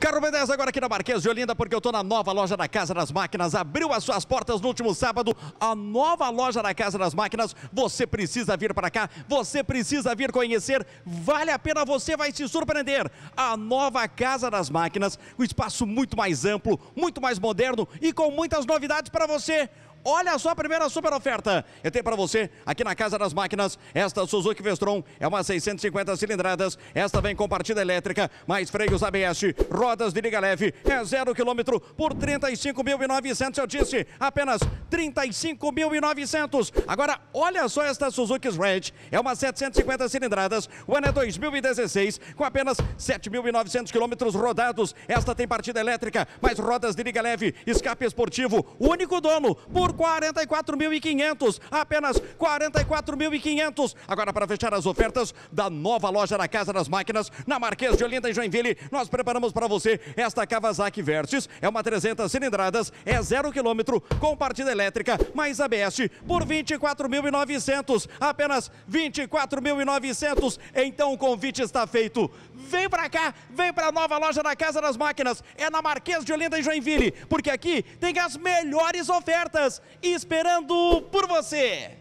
Carro B10 agora aqui na Marquês de Olinda, porque eu tô na nova loja da Casa das Máquinas. Abriu as suas portas no último sábado, a nova loja da Casa das Máquinas. Você precisa vir para cá, você precisa vir conhecer. Vale a pena, você vai se surpreender. A nova Casa das Máquinas, um espaço muito mais amplo, muito mais moderno e com muitas novidades para você. Olha só a primeira super oferta. Eu tenho para você aqui na Casa das Máquinas esta Suzuki Vestron. É uma 650 cilindradas. Esta vem com partida elétrica, mais freios ABS, rodas de liga leve. É zero quilômetro por 35.900. Eu disse apenas 35.900. Agora, olha só esta Suzuki Red. É uma 750 cilindradas. O ano é 2016, com apenas 7.900 quilômetros rodados. Esta tem partida elétrica, mais rodas de liga leve, escape esportivo. O Único dono por por 44.500, apenas 44.500. Agora para fechar as ofertas da nova loja da Casa das Máquinas, na Marquês de Olinda em Joinville, nós preparamos para você esta Kawasaki Versys, é uma 300 cilindradas, é zero quilômetro, com partida elétrica, mais ABS, por 24.900, apenas 24.900. Então o convite está feito. Vem para cá, vem para a nova loja da Casa das Máquinas, é na Marquês de Olinda em Joinville, porque aqui tem as melhores ofertas esperando por você!